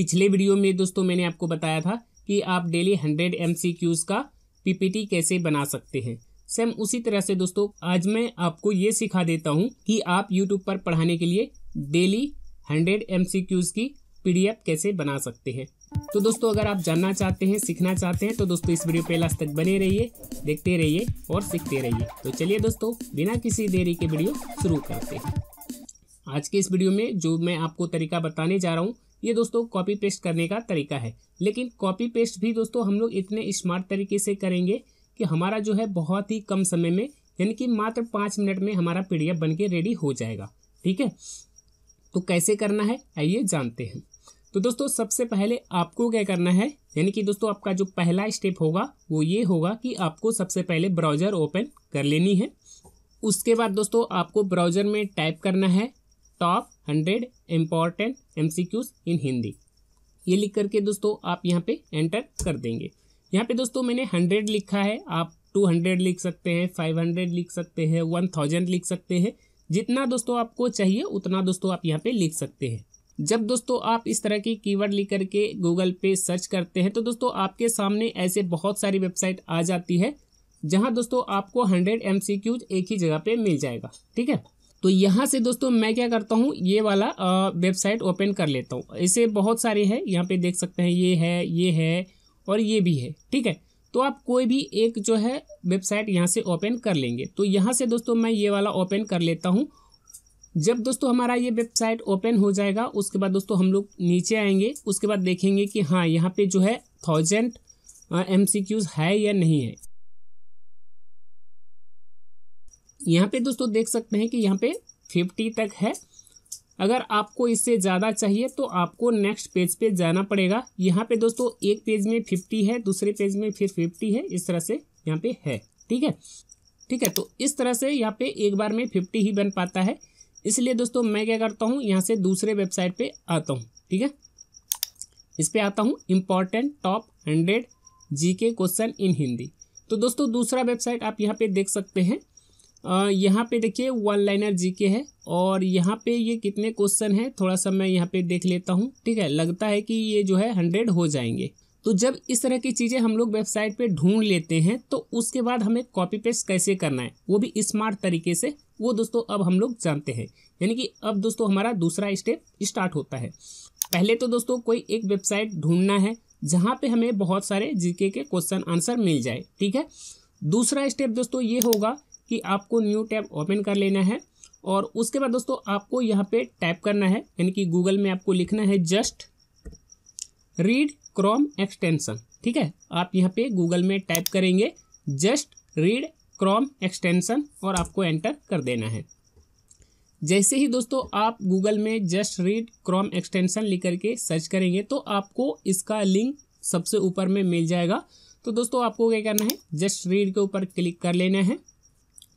पिछले वीडियो में दोस्तों मैंने आपको बताया था कि आप डेली हंड्रेड एम का पीपीटी कैसे बना सकते हैं सेम उसी तरह से दोस्तों आज मैं आपको ये सिखा देता हूँ कि आप यूट्यूब पर पढ़ाने के लिए डेली हंड्रेड एम की पी कैसे बना सकते हैं तो दोस्तों अगर आप जानना चाहते हैं सीखना चाहते हैं तो दोस्तों इस वीडियो पे लास्ट तक बने रहिए देखते रहिए और सीखते रहिए तो चलिए दोस्तों बिना किसी देरी के वीडियो शुरू करते हैं आज के इस वीडियो में जो मैं आपको तरीका बताने जा रहा हूँ ये दोस्तों कॉपी पेस्ट करने का तरीका है लेकिन कॉपी पेस्ट भी दोस्तों हम लोग इतने स्मार्ट तरीके से करेंगे कि हमारा जो है बहुत ही कम समय में यानी कि मात्र पाँच मिनट में हमारा पी बन के रेडी हो जाएगा ठीक है तो कैसे करना है आइए जानते हैं तो दोस्तों सबसे पहले आपको क्या करना है यानी कि दोस्तों आपका जो पहला स्टेप होगा वो ये होगा कि आपको सबसे पहले ब्राउज़र ओपन कर लेनी है उसके बाद दोस्तों आपको ब्राउज़र में टाइप करना है top hundred important Qs in Hindi ये लिख करके दोस्तों आप यहाँ पे एंटर कर देंगे यहाँ पे दोस्तों मैंने हंड्रेड लिखा है आप टू हंड्रेड लिख सकते हैं फाइव हंड्रेड लिख सकते हैं वन थाउजेंड लिख सकते हैं जितना दोस्तों आपको चाहिए उतना दोस्तों आप यहाँ पे लिख सकते हैं जब दोस्तों आप इस तरह की कीवर्ड लिख करके गूगल पे सर्च करते हैं तो दोस्तों आपके सामने ऐसे बहुत सारी वेबसाइट आ जाती है जहाँ दोस्तों आपको हंड्रेड एम एक ही जगह पर मिल जाएगा ठीक है तो यहाँ से दोस्तों मैं क्या करता हूँ ये वाला वेबसाइट ओपन कर लेता हूँ ऐसे बहुत सारे हैं यहाँ पे देख सकते हैं ये है ये है और ये भी है ठीक है तो आप कोई भी एक जो है वेबसाइट यहाँ से ओपन कर लेंगे तो यहाँ से दोस्तों मैं ये वाला ओपन कर लेता हूँ जब दोस्तों हमारा ये वेबसाइट ओपन हो जाएगा उसके बाद दोस्तों हम लोग नीचे आएंगे उसके बाद देखेंगे कि हाँ यहाँ पे जो है थाउजेंड एम है या नहीं है यहाँ पे दोस्तों देख सकते हैं कि यहाँ पे फिफ्टी तक है अगर आपको इससे ज़्यादा चाहिए तो आपको नेक्स्ट पेज पे जाना पड़ेगा यहाँ पे दोस्तों एक पेज में फिफ्टी है दूसरे पेज में फिर फिफ्टी है इस तरह से यहाँ पे है ठीक है ठीक है तो इस तरह से यहाँ पे एक बार में फिफ्टी ही बन पाता है इसलिए दोस्तों मैं क्या करता हूँ यहाँ से दूसरे वेबसाइट पर आता हूँ ठीक है इस पर आता हूँ important top hundred G K question in Hindi तो दोस्तों दूसरा वेबसाइट आप यहाँ पर देख सकते हैं यहाँ पे देखिए वन लाइनर जीके है और यहाँ पे ये कितने क्वेश्चन है थोड़ा सा मैं यहाँ पे देख लेता हूँ ठीक है लगता है कि ये जो है हंड्रेड हो जाएंगे तो जब इस तरह की चीज़ें हम लोग वेबसाइट पे ढूंढ लेते हैं तो उसके बाद हमें कॉपी पेस्ट कैसे करना है वो भी स्मार्ट तरीके से वो दोस्तों अब हम लोग जानते हैं यानी कि अब दोस्तों हमारा दूसरा स्टेप स्टार्ट होता है पहले तो दोस्तों कोई एक वेबसाइट ढूंढना है जहाँ पे हमें बहुत सारे जीके के क्वेश्चन आंसर मिल जाए ठीक है दूसरा स्टेप दोस्तों ये होगा कि आपको न्यू टैब ओपन कर लेना है और उसके बाद दोस्तों आपको यहाँ पे टाइप करना है यानी कि गूगल में आपको लिखना है जस्ट रीड क्रोम एक्सटेंसन ठीक है आप यहाँ पे गूगल में टाइप करेंगे जस्ट रीड क्रोम एक्सटेंसन और आपको एंटर कर देना है जैसे ही दोस्तों आप गूगल में जस्ट रीड क्रोम एक्सटेंसन लिख करके सर्च करेंगे तो आपको इसका लिंक सबसे ऊपर में मिल जाएगा तो दोस्तों आपको क्या करना है जस्ट रीड के ऊपर क्लिक कर लेना है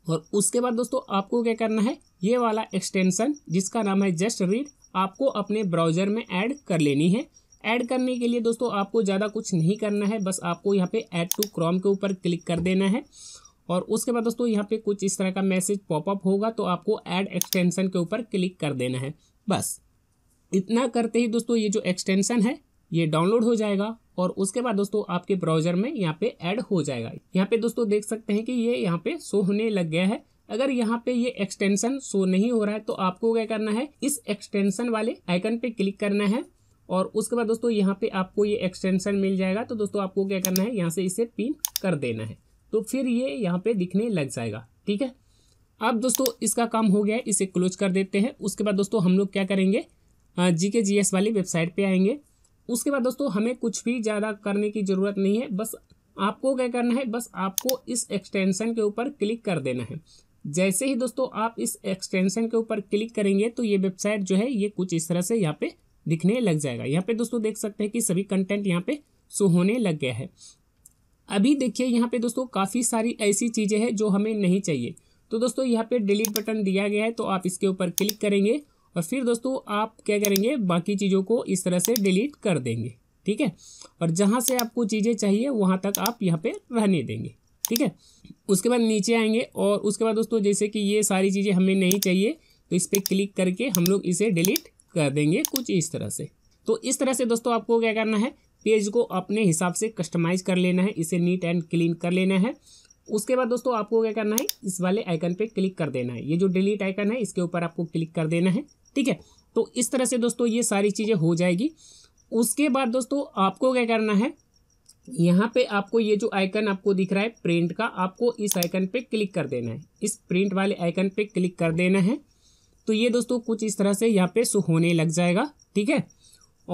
और उसके बाद दोस्तों आपको क्या करना है ये वाला एक्सटेंशन जिसका नाम है जस्ट रीड आपको अपने ब्राउजर में ऐड कर लेनी है ऐड करने के लिए दोस्तों आपको ज़्यादा कुछ नहीं करना है बस आपको यहाँ पे ऐड टू क्रॉम के ऊपर क्लिक कर देना है और उसके बाद दोस्तों यहाँ पे कुछ इस तरह का मैसेज पॉपअप होगा तो आपको ऐड एक्सटेंशन के ऊपर क्लिक कर देना है बस इतना करते ही दोस्तों ये जो एक्सटेंशन है ये डाउनलोड हो जाएगा और उसके बाद दोस्तों आपके ब्राउजर में यहाँ पे ऐड हो जाएगा यहाँ पे दोस्तों देख सकते हैं कि ये यहाँ पे शो होने लग गया है अगर यहाँ पे ये एक्सटेंशन शो नहीं हो रहा है तो आपको क्या करना है इस एक्सटेंशन वाले आइकन पे क्लिक करना है और उसके बाद दोस्तों यहाँ पे आपको ये एक्सटेंशन मिल जाएगा तो दोस्तों आपको क्या करना है यहाँ से इसे पिन कर देना है तो फिर ये यहाँ पे दिखने लग जाएगा ठीक है अब दोस्तों इसका काम हो गया है इसे क्लोज कर देते हैं उसके बाद दोस्तों हम लोग क्या करेंगे जी के जी एस वाली वेबसाइट पे आएंगे उसके बाद दोस्तों हमें कुछ भी ज़्यादा करने की ज़रूरत नहीं है बस आपको क्या करना है बस आपको इस एक्सटेंशन के ऊपर क्लिक कर देना है जैसे ही दोस्तों आप इस एक्सटेंशन के ऊपर क्लिक करेंगे तो ये वेबसाइट जो है ये कुछ इस तरह से यहाँ पे दिखने लग जाएगा यहाँ पे दोस्तों देख सकते हैं कि सभी कंटेंट यहाँ पे शो होने लग गया है अभी देखिए यहाँ पे दोस्तों काफ़ी सारी ऐसी चीज़ें हैं जो हमें नहीं चाहिए तो दोस्तों यहाँ पे डिलीट बटन दिया गया है तो आप इसके ऊपर क्लिक करेंगे और फिर दोस्तों आप क्या करेंगे बाकी चीज़ों को इस तरह से डिलीट कर देंगे ठीक है और जहाँ से आपको चीज़ें चाहिए वहाँ तक आप यहाँ पर रहने देंगे ठीक है उसके बाद नीचे आएंगे और उसके बाद दोस्तों जैसे कि ये सारी चीज़ें हमें नहीं चाहिए तो इस पर क्लिक करके हम लोग इसे डिलीट कर देंगे कुछ इस तरह से तो इस तरह से दोस्तों आपको क्या करना है पेज को अपने हिसाब से कस्टमाइज कर लेना है इसे नीट एंड क्लीन कर लेना है उसके बाद दोस्तों आपको क्या करना है इस वाले आइकन पे क्लिक कर देना है ये जो डिलीट आइकन है इसके ऊपर आपको क्लिक कर देना है ठीक है तो इस तरह से दोस्तों ये सारी चीज़ें हो जाएगी उसके बाद दोस्तों आपको क्या करना है यहाँ पे आपको ये जो आइकन आपको दिख रहा है प्रिंट का आपको इस आइकन पे क्लिक कर देना है इस प्रिंट वाले आइकन पे क्लिक कर देना है तो ये दोस्तों कुछ इस तरह से यहाँ पे शो होने लग जाएगा ठीक है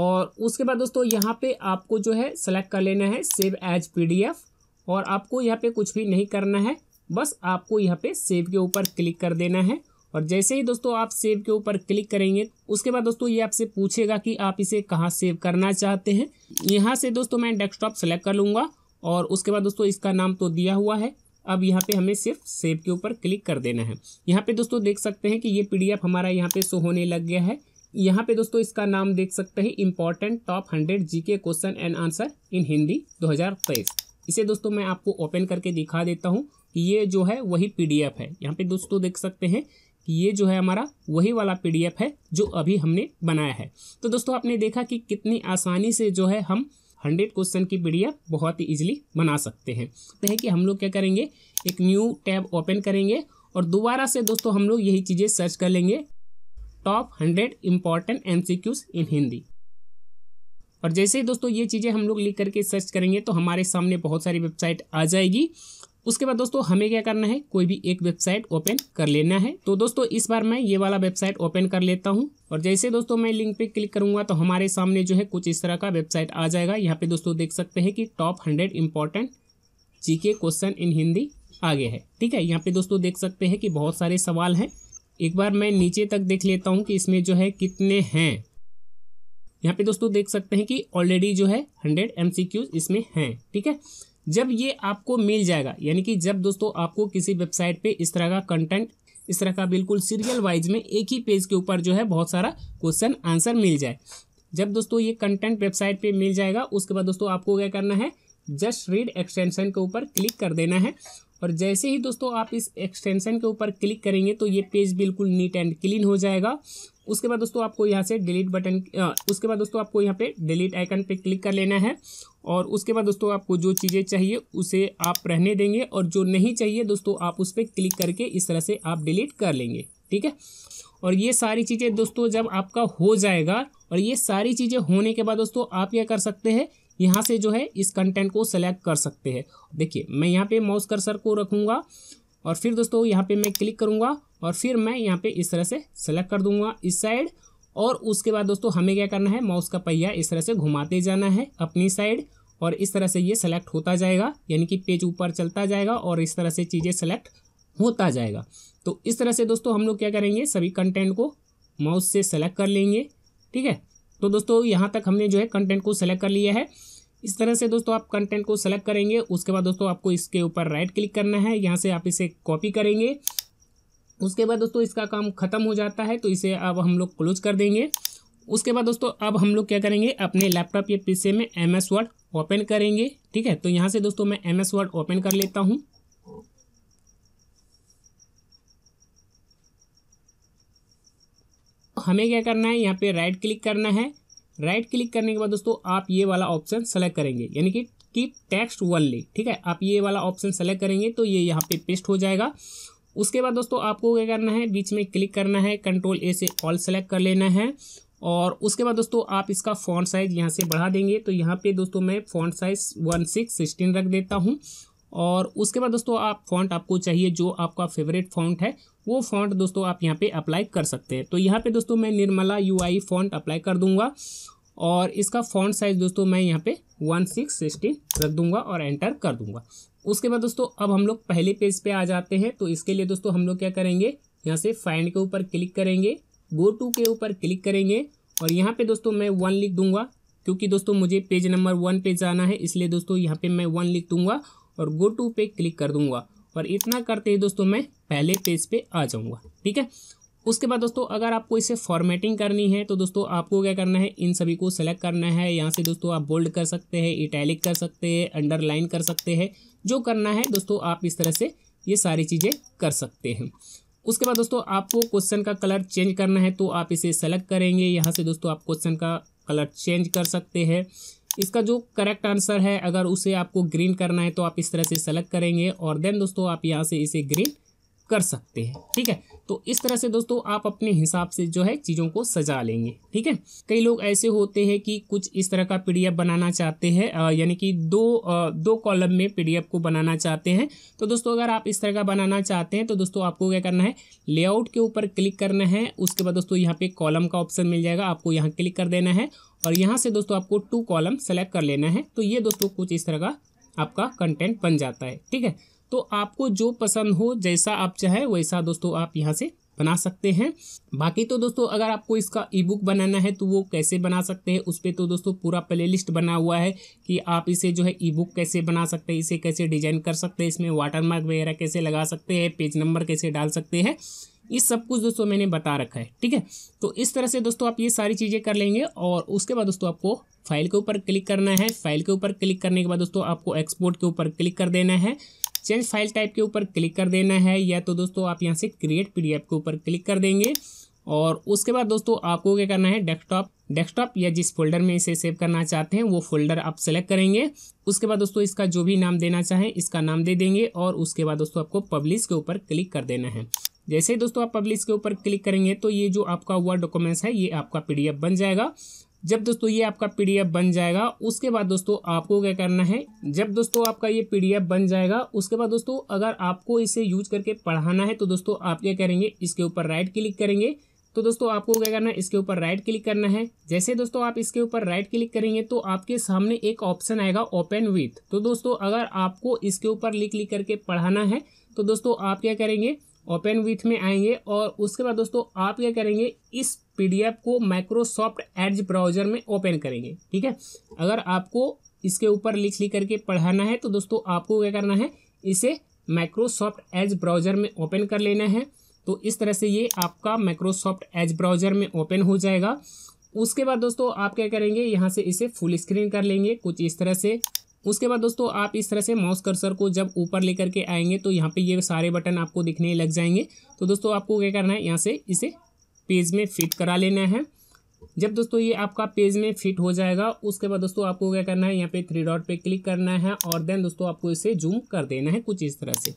और उसके बाद दोस्तों यहाँ पे आपको जो है सेलेक्ट कर लेना है सेव एज पीडीएफ और आपको यहाँ पे कुछ भी नहीं करना है बस आपको यहाँ पे सेव के ऊपर क्लिक कर देना है और जैसे ही दोस्तों आप सेव के ऊपर क्लिक करेंगे उसके बाद दोस्तों ये आपसे पूछेगा कि आप इसे कहाँ सेव करना चाहते हैं यहाँ से दोस्तों मैं डेस्कटॉप सेलेक्ट कर लूँगा और उसके बाद दोस्तों इसका नाम तो दिया हुआ है अब यहाँ पे हमें सिर्फ सेव के ऊपर क्लिक कर देना है यहाँ पे दोस्तों देख सकते हैं कि ये पी हमारा यहाँ पे शो होने लग गया है यहाँ पे दोस्तों इसका नाम देख सकते हैं important top hundred G K question and answer in Hindi दो इसे दोस्तों मैं आपको ओपन करके दिखा देता हूँ ये जो है वही पी है यहाँ पे दोस्तों देख सकते हैं ये जो है हमारा वही वाला पी है जो अभी हमने बनाया है तो दोस्तों आपने देखा कि कितनी आसानी से जो है हम हंड्रेड क्वेश्चन की पी बहुत ही ईजिली बना सकते हैं तो है कि हम लोग क्या करेंगे एक न्यू टैब ओपन करेंगे और दोबारा से दोस्तों हम लोग यही चीज़ें सर्च कर लेंगे top hundred important M in Hindi और जैसे ही दोस्तों ये चीज़ें हम लोग लिख करके सर्च करेंगे तो हमारे सामने बहुत सारी वेबसाइट आ जाएगी उसके बाद दोस्तों हमें क्या करना है कोई भी एक वेबसाइट ओपन कर लेना है तो दोस्तों इस बार मैं ये वाला वेबसाइट ओपन कर लेता हूँ और जैसे दोस्तों मैं लिंक पे क्लिक करूंगा तो हमारे सामने जो है कुछ इस तरह का वेबसाइट आ जाएगा यहाँ पे दोस्तों देख सकते हैं कि top hundred important GK question in Hindi आगे है ठीक है यहाँ पे दोस्तों देख सकते हैं कि बहुत सारे सवाल हैं एक बार मैं नीचे तक देख लेता हूँ कि इसमें जो है कितने हैं यहाँ पे दोस्तों देख सकते हैं कि ऑलरेडी जो है हंड्रेड एम इसमें हैं ठीक है जब ये आपको मिल जाएगा यानी कि जब दोस्तों आपको किसी वेबसाइट पे इस तरह का कंटेंट इस तरह का बिल्कुल सीरियल वाइज में एक ही पेज के ऊपर जो है बहुत सारा क्वेश्चन आंसर मिल जाए जब दोस्तों ये कंटेंट वेबसाइट पे मिल जाएगा उसके बाद दोस्तों आपको क्या करना है जस्ट रीड एक्सटेंशन के ऊपर क्लिक कर देना है और जैसे ही दोस्तों आप इस एक्सटेंशन के ऊपर क्लिक करेंगे तो ये पेज बिल्कुल नीट एंड क्लीन हो जाएगा उसके बाद दोस्तों आपको यहाँ से डिलीट बटन उसके बाद दोस्तों आपको यहाँ पे डिलीट आइकन पे क्लिक कर लेना है और उसके बाद दोस्तों आपको जो चीज़ें चाहिए उसे आप रहने देंगे और जो नहीं चाहिए दोस्तों आप उस पर क्लिक करके इस तरह से आप डिलीट कर लेंगे ठीक है और ये सारी चीज़ें दोस्तों जब आपका हो जाएगा और ये सारी चीज़ें होने के बाद दोस्तों आप क्या कर सकते हैं यहाँ से जो है इस कंटेंट को सेलेक्ट कर सकते हैं देखिए मैं यहाँ पे माउस कर्सर को रखूँगा और फिर दोस्तों यहाँ पे मैं क्लिक करूँगा और फिर मैं यहाँ पे इस तरह से सेलेक्ट कर दूँगा इस साइड और उसके बाद दोस्तों हमें क्या करना है माउस का पहिया इस तरह से घुमाते जाना है अपनी साइड और इस तरह से ये सेलेक्ट होता जाएगा यानी कि पेज ऊपर चलता जाएगा और इस तरह से चीज़ें सेलेक्ट होता जाएगा तो इस तरह से दोस्तों हम लोग क्या करेंगे सभी कंटेंट को माउस से सेलेक्ट कर लेंगे ठीक है तो दोस्तों यहाँ तक हमने जो है कंटेंट को सेलेक्ट कर लिया है इस तरह से दोस्तों आप कंटेंट को सेलेक्ट करेंगे उसके बाद दोस्तों आपको इसके ऊपर राइट क्लिक करना है यहाँ से आप इसे कॉपी करेंगे उसके बाद दोस्तों इसका काम खत्म हो जाता है तो इसे अब हम लोग क्लोज कर देंगे उसके बाद दोस्तों अब हम लोग क्या करेंगे अपने लैपटॉप या पीसी में एम एस वर्ड ओपन करेंगे ठीक है तो यहाँ से दोस्तों मैं एम एस वर्ड ओपन कर लेता हूँ हमें क्या करना है यहाँ पे राइट क्लिक करना है राइट क्लिक करने के बाद दोस्तों आप ये वाला ऑप्शन सेलेक्ट करेंगे यानी कि कीप टेक्स्ट वनली ठीक है आप ये वाला ऑप्शन सेलेक्ट करेंगे तो ये यहाँ पे पेस्ट हो जाएगा उसके बाद दोस्तों आपको क्या करना है बीच में क्लिक करना है कंट्रोल ए से ऑल सेलेक्ट कर लेना है और उसके बाद दोस्तों आप इसका फ़ॉन्ट साइज़ यहाँ से बढ़ा देंगे तो यहाँ पे दोस्तों मैं font size one six sixteen रख देता हूँ और उसके बाद दोस्तों आप फॉन्ट आपको चाहिए जो आपका फेवरेट फॉन्ट है वो फॉन्ट दोस्तों आप यहाँ पे अप्लाई कर सकते हैं तो यहाँ पे दोस्तों मैं Nirmala U I font apply कर दूंगा और इसका फॉन्ट साइज दोस्तों मैं यहाँ पे वन सिक्स सिक्सटीन रख दूंगा और एंटर कर दूंगा उसके बाद दोस्तों अब हम लोग पहले पेज पे आ जाते हैं तो इसके लिए दोस्तों हम लोग क्या करेंगे यहाँ से फाइंड के ऊपर क्लिक करेंगे गो टू के ऊपर क्लिक करेंगे और यहाँ पे दोस्तों मैं वन लिख दूंगा क्योंकि दोस्तों मुझे पेज नंबर वन पे जाना है इसलिए दोस्तों यहाँ पे मैं वन लिख दूंगा और गो टू पे क्लिक कर दूंगा और इतना करते ही दोस्तों मैं पहले पेज पे आ जाऊंगा ठीक है उसके बाद दोस्तों अगर आपको इसे फॉर्मेटिंग करनी है तो दोस्तों आपको क्या करना है इन सभी को सेलेक्ट करना है यहाँ से दोस्तों आप बोल्ड कर सकते हैं इटैलिक कर सकते हैं अंडरलाइन कर सकते हैं जो करना है दोस्तों आप इस तरह से ये सारी चीज़ें कर सकते हैं उसके बाद दोस्तों आपको क्वेश्चन का कलर चेंज करना है तो आप इसे सेलेक्ट करेंगे यहाँ से दोस्तों आप क्वेश्चन का कलर चेंज कर सकते हैं इसका जो करेक्ट आंसर है अगर उसे आपको ग्रीन करना है तो आप इस तरह से सेलेक्ट करेंगे और देन दोस्तों आप यहाँ से इसे ग्रीन कर सकते हैं ठीक है तो इस तरह से दोस्तों आप अपने हिसाब से जो है चीज़ों को सजा लेंगे ठीक है कई लोग ऐसे होते हैं कि कुछ इस तरह का पीडीएफ बनाना चाहते हैं यानी कि दो आ, दो कॉलम में पीडीएफ को बनाना चाहते हैं तो दोस्तों अगर आप इस तरह का बनाना चाहते हैं तो दोस्तों आपको क्या करना है लेआउट के ऊपर क्लिक करना है उसके बाद दोस्तों यहाँ पे कॉलम का ऑप्शन मिल जाएगा आपको यहाँ क्लिक कर देना है और यहाँ से दोस्तों आपको टू कॉलम सेलेक्ट कर लेना है तो ये दोस्तों कुछ इस तरह का आपका कंटेंट बन जाता है ठीक है तो आपको जो पसंद हो जैसा आप चाहे वैसा दोस्तों आप यहाँ से बना सकते हैं बाकी तो दोस्तों अगर आपको इसका ई बुक बनाना है तो वो कैसे बना सकते हैं उस पर तो दोस्तों पूरा प्ले लिस्ट बना हुआ है कि आप इसे जो है ई बुक कैसे बना सकते हैं इसे कैसे डिजाइन कर सकते हैं इसमें वाटर मार्क वगैरह कैसे लगा सकते हैं पेज नंबर कैसे डाल सकते हैं ये सब कुछ दोस्तों मैंने बता रखा है ठीक है तो इस तरह से दोस्तों आप ये सारी चीज़ें कर लेंगे और उसके बाद दोस्तों आपको फाइल के ऊपर क्लिक करना है फाइल के ऊपर क्लिक करने के बाद दोस्तों आपको एक्सपोर्ट के ऊपर क्लिक कर देना है चेंज फाइल टाइप के ऊपर क्लिक कर देना है या तो दोस्तों आप यहाँ से क्रिएट पी के ऊपर क्लिक कर देंगे और उसके बाद दोस्तों आपको क्या करना है डेस्कटॉप डेस्कटॉप या जिस फोल्डर में इसे सेव करना चाहते हैं वो फोल्डर आप सेलेक्ट करेंगे उसके बाद दोस्तों इसका जो भी नाम देना चाहें इसका नाम दे देंगे और उसके बाद दोस्तों आपको पब्लिश के ऊपर क्लिक कर देना है जैसे ही दोस्तों आप पब्लिश के ऊपर क्लिक करेंगे तो ये जो आपका वर्ड डॉक्यूमेंट्स है ये आपका पी बन जाएगा जब दोस्तों ये आपका पी बन जाएगा उसके बाद दोस्तों आपको क्या करना है जब दोस्तों आपका ये पी बन जाएगा उसके बाद दोस्तों अगर आपको इसे यूज करके पढ़ाना है तो दोस्तों आप क्या करेंगे इसके ऊपर राइट क्लिक करेंगे तो दोस्तों आपको क्या करना है इसके ऊपर राइट क्लिक करना है जैसे दोस्तों आप इसके ऊपर राइट क्लिक करेंगे तो आपके सामने एक ऑप्शन आएगा ओपन विथ तो दोस्तों अगर आपको इसके ऊपर लिख लिख करके पढ़ाना है तो दोस्तों आप क्या करेंगे ओपन विथ में आएंगे और उसके बाद दोस्तों आप क्या करेंगे इस पीडीएफ को माइक्रोसॉफ्ट एड्ज ब्राउजर में ओपन करेंगे ठीक है अगर आपको इसके ऊपर लिख लिख करके पढ़ाना है तो दोस्तों आपको क्या करना है इसे माइक्रोसॉफ्ट एज ब्राउजर में ओपन कर लेना है तो इस तरह से ये आपका माइक्रोसॉफ्ट एज ब्राउजर में ओपन हो जाएगा उसके बाद दोस्तों आप क्या करेंगे यहाँ से इसे फुल स्क्रीन कर लेंगे कुछ इस तरह से उसके बाद दोस्तों आप इस तरह से माउस कर्सर को जब ऊपर लेकर के आएंगे तो यहाँ पे ये सारे बटन आपको दिखने लग जाएंगे तो दोस्तों आपको क्या करना है यहाँ से इसे पेज में फिट करा लेना है जब दोस्तों ये आपका पेज में फिट हो जाएगा उसके बाद दोस्तों आपको क्या करना है यहाँ पे थ्री डॉट पे क्लिक करना है और देन दोस्तों आपको इसे जूम कर देना है कुछ इस तरह से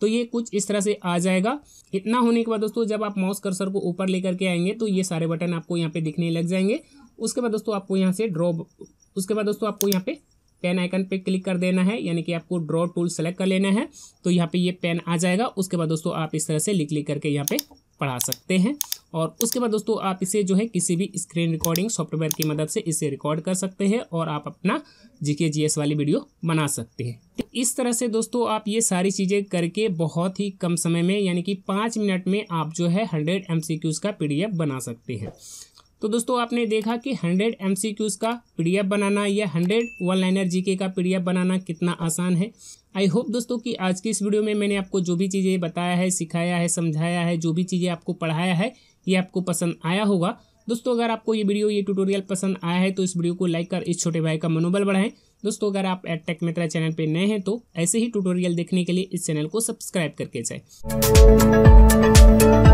तो ये कुछ इस तरह से आ जाएगा इतना होने के बाद दोस्तों जब आप माउस कर्सर को ऊपर लेकर के आएंगे तो ये सारे बटन आपको यहाँ पे दिखने लग जाएंगे उसके बाद दोस्तों आपको यहाँ से ड्रॉ उसके बाद दोस्तों आपको यहाँ पे पेन आइकन पे क्लिक कर देना है यानी कि आपको ड्रॉ टूल सेलेक्ट कर लेना है तो यहाँ पे ये पेन आ जाएगा उसके बाद दोस्तों आप इस तरह से लिख लिख करके यहाँ पे पढ़ा सकते हैं और उसके बाद दोस्तों आप इसे जो है किसी भी स्क्रीन रिकॉर्डिंग सॉफ्टवेयर की मदद से इसे रिकॉर्ड कर सकते हैं और आप अपना जीके जीएस वाली वीडियो बना सकते हैं इस तरह से दोस्तों आप ये सारी चीज़ें करके बहुत ही कम समय में यानी कि पाँच मिनट में आप जो है हंड्रेड एम का पी बना सकते हैं तो दोस्तों आपने देखा कि 100 एम का पी बनाना या 100 वन लाइनर जी का पी बनाना कितना आसान है आई होप दोस्तों कि आज की इस वीडियो में मैंने आपको जो भी चीज़ें बताया है सिखाया है समझाया है जो भी चीज़ें आपको पढ़ाया है ये आपको पसंद आया होगा दोस्तों अगर आपको ये वीडियो ये ट्यूटोरियल पसंद आया है तो इस वीडियो को लाइक कर इस छोटे भाई का मनोबल बढ़ाएं दोस्तों अगर आप एट टेक मित्रा चैनल पर नए हैं तो ऐसे ही ट्यूटोरियल देखने के लिए इस चैनल को सब्सक्राइब करके जाए